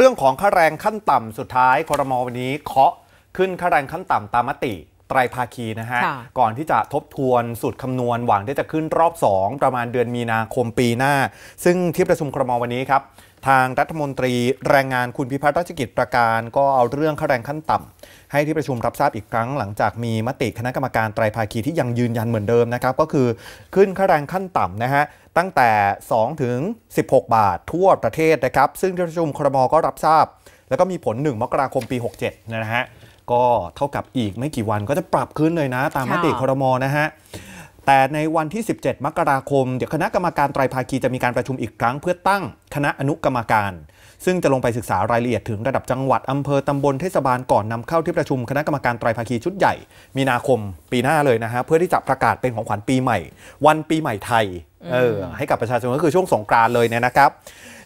รื่องของค่าแรงขั้นต่ำสุดท้ายคอรมอวันนี้เคาะ ขึ้นค่าแรงขั้นต่ำตามมติไตรภาคีนะฮะก่อนที่จะทบทวนสูตรคำนวณหวังที่จะขึ้นรอบ 2 ประมาณเดือนมีนาคมปีหน้า ซึ่งที่ประชุมครมวันนี้ครับ ทางรัฐมนตรีแรงงานคุณพิพัฒน์รัชกิจประการ ก็เอาเรื่องข้าแรงขั้นต่ำให้ที่ประชุมรับทราบอีกครั้งหลังจากมีมติคณะกรรมการไตรภาคีที่ยังยืนยันเหมือนเดิมนะครับก็คือขึ้นข้าแรงขั้นต่ำนะฮะตั้งแต่2ถึง16 บาท ทั่วประเทศนะครับ ซึ่งที่ประชุมครมก็รับทราบ แล้วก็มีผล1มกราคมปี 67 นะฮะก็เท่ากับอีกไม่กี่วันก็จะปรับขึ้นเลยนะ ตามมติครมนะฮะ แต่ในวันที่ 17 มกราคม เดี๋ยวคณะกรรมการไตราภาคี จะมีการประชุมอีกครั้งเพื่อตั้งคณะอนุกรรมการ ซึ่งจะลงไปศึกษารายละเอียดถึงระดับจังหวัดอำเภอ ตำบลเทศบาลก่อนนำเข้าที่ประชุม คณะกรรมการไตราภาคีชุดใหญ่ มีนาคมปีหน้าเลยนะฮะเพื่อที่จะประกาศเป็นของขวัญปีใหม่ วันปีใหม่ไทยเออให้กับประชาชนก็คือช่วงสงกรานเลยเนี่ยนะครับ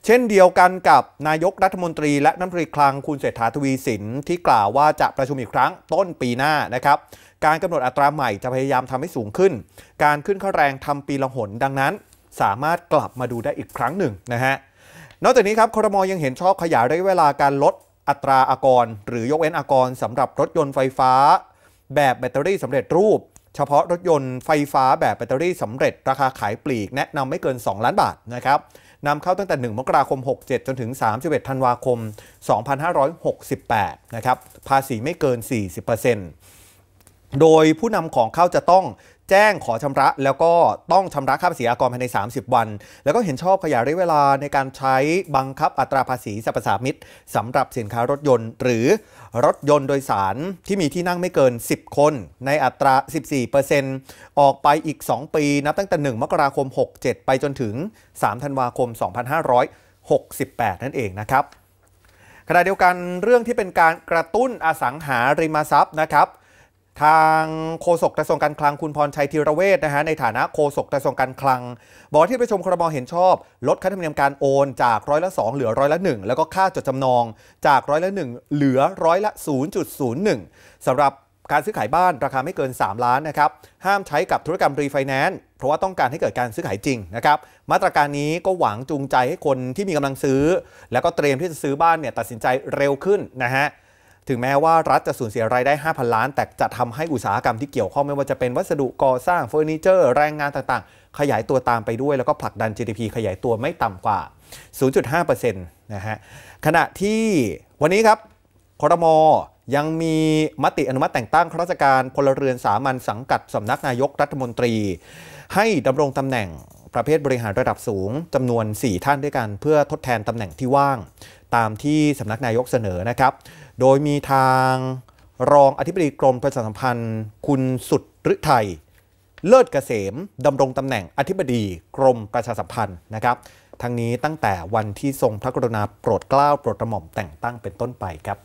เช่นเดียวกันกับนายกรัฐมนตรีและน้ำตรีคลังคุณเศรษฐาทวีสิน ที่กล่าวว่าจะประชุมอีกครั้งต้นปีหน้านะครับ การกำหนดอัตราใหม่จะพยายามทำให้สูงขึ้น การขึ้นข้าแรงทำปีละหนดังนั้น สามารถกลับมาดูได้อีกครั้งหนึ่งนะฮะ นอกจากนี้ครับครมยังเห็นชอบขยายระยะเวลาการลดอัตราอากร หรือยกเว้นอากรสำหรับรถยนต์ไฟฟ้า แบบแบตเตอรี่สำเร็จรูปเฉพาะรถยนต์ไฟฟ้าแบบแบตเตอรี่สำเร็จราคาขายปลีก แนะนำไม่เกิน 2 ล้านบาทนะครับนำเข้าตั้งแต่ 1 มกราคม 67 จนถึง 31 ธันวาคม 2568 นะครับภาษีไม่เกิน 40%โดยผู้นำของเข้าจะต้องแจ้งขอชำระแล้วก็ต้องชำระค่าภาษีอากรภายใน 30 วัน แล้วก็เห็นชอบขยายระยะเวลาในการใช้บังคับอัตราภาษีสรรพสามิตสำหรับสินค้ารถยนต์หรือรถยนต์โดยสารที่มีที่นั่งไม่เกิน 10 คนในอัตรา14%ออกไปอีก 2 ปีนับตั้งแต่ 1 มกราคม 67 ไปจนถึง3ธันวาคม 2568 นั่นเองนะครับขณะเดียวกันเรื่องที่เป็นการกระตุ้นอสังหาริมทรัพย์นะครับทางโฆษกกระทรวงการคลังคุณพรชัยธีระเวชนะฮะในฐานะโฆษกกระทรวงการคลัง บอกที่ประชุมครมเห็นชอบลดค่าธรรมเนียมการโอนจากร้อยละ 2 เหลือร้อยละ 1 แล้วก็ค่าจดจำนองจากร้อยละ 1 เหลือร้อยละ 0.01สำหรับการซื้อขายบ้านราคาไม่เกิน 3 ล้านนะครับ ห้ามใช้กับธุรกรรมรีไฟแนนซ์เพราะว่าต้องการให้เกิดการซื้อขายจริงนะครับ มาตรการนี้ก็หวังจูงใจให้คนที่มีกำลังซื้อแล้วก็เตรียมที่จะซื้อบ้านเนี่ยตัดสินใจเร็วขึ้นนะฮะถึงแม้ว่ารัฐจะสูญเสียรายได้ 5,000 ล้าน แต่จะทำให้อุตสาหกรรมที่เกี่ยวข้องไม่ว่าจะเป็นวัสดุก่อสร้างเฟอร์นิเจอร์ แรงงานต่างๆ ขยายตัวตามไปด้วยแล้วก็ผลักดัน GDP ขยายตัวไม่ต่ำกว่า 0.5%นะฮะขณะที่วันนี้ครับคอรมอยังมีมติอนุมัติแต่งตั้งข้าราชการพลเรือนสามัญสังกัดสำนักนายกรัฐมนตรี ให้ดำรงตำแหน่งประเภทบริหารระดับสูงจำนวน 4 ท่านด้วยกันเพื่อทดแทนตำแหน่งที่ว่างตามที่สำนักนายกเสนอนะครับ โดยมีทางรองอธิบดีกรมประชาสัมพันธ์ คุณสุดฤทัยเลิศเกษมดำรงตำแหน่งอธิบดีกรมประชาสัมพันธ์นะครับ ทั้งนี้ตั้งแต่วันที่ทรงพระกรุณาโปรดเกล้าโปรดกระหม่อมแต่งตั้งเป็นต้นไปครับ